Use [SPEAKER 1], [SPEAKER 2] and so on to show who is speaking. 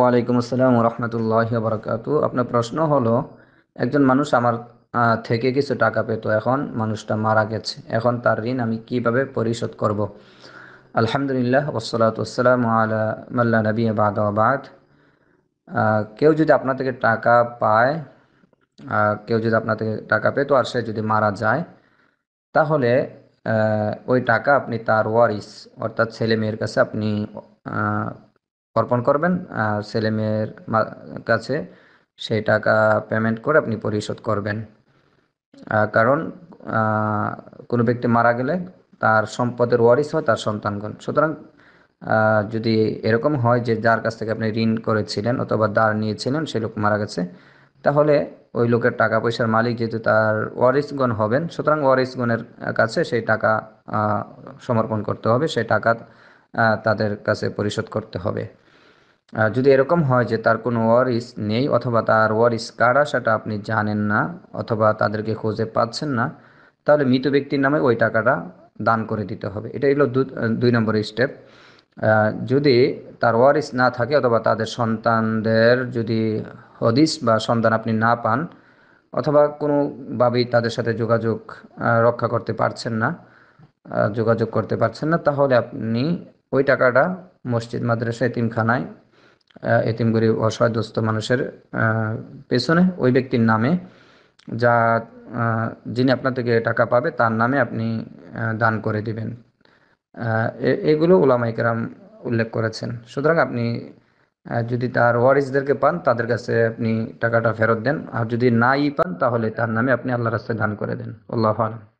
[SPEAKER 1] ওয়ালাইকুম আসসালাম রহমতুল্লাহ বরকাত আপনার প্রশ্ন হলো একজন মানুষ আমার থেকে কিছু টাকা পেত এখন মানুষটা মারা গেছে এখন তার ঋণ আমি কিভাবে পরিশোধ করব আলহামদুলিল্লাহ ওসলাতাম আলা মাল্লা নবী বাদাবাদ কেউ যদি আপনার থেকে টাকা পায় কেউ যদি আপনার থেকে টাকা পেত আর সে যদি মারা যায় তাহলে ওই টাকা আপনি তার ওয়ারিস অর্থাৎ ছেলে মেয়ের কাছে আপনি অর্পণ করবেন ছেলে মেয়ের কাছে সেই টাকা পেমেন্ট করে আপনি পরিশোধ করবেন কারণ কোনো ব্যক্তি মারা গেলে তার সম্পদের ওয়ারিস হয় তার সন্তানগণ সুতরাং যদি এরকম হয় যে যার কাছ থেকে আপনি ঋণ করেছিলেন অথবা দাঁড় নিয়েছিলেন সেই লোক মারা গেছে তাহলে ওই লোকের টাকা পয়সার মালিক যেহেতু তার ওয়ারিসগণ হবেন সুতরাং ওয়ারিসগণের কাছে সেই টাকা সমর্পণ করতে হবে সেই টাকা তাদের কাছে পরিশোধ করতে হবে যদি এরকম হয় যে তার কোনো ওয়ারিস নেই অথবা তার ওয়ারিস কারা সেটা আপনি জানেন না অথবা তাদেরকে খুঁজে পাচ্ছেন না তাহলে মৃত ব্যক্তির নামে ওই টাকাটা দান করে দিতে হবে এটা হলো দুই নম্বর স্টেপ যদি তার ওয়ারিস না থাকে অথবা তাদের সন্তানদের যদি হদিস বা সন্তান আপনি না পান অথবা কোনোভাবেই তাদের সাথে যোগাযোগ রক্ষা করতে পারছেন না যোগাযোগ করতে পারছেন না তাহলে আপনি ওই টাকাটা মসজিদ মাদ্রাসা এতিমখানায় এতিম গরিব অসহায় মানুষের পেছনে ওই ব্যক্তির নামে যা যিনি আপনার থেকে টাকা পাবে তার নামে আপনি দান করে দিবেন এগুলো ওলামাইকেরাম উল্লেখ করেছেন সুতরাং আপনি যদি তার ওয়ারিসদেরকে পান তাদের কাছে আপনি টাকাটা ফেরত দেন আর যদি নাই পান তাহলে তার নামে আপনি আল্লাহ রাস্তায় দান করে দেন আল্লাহ আলম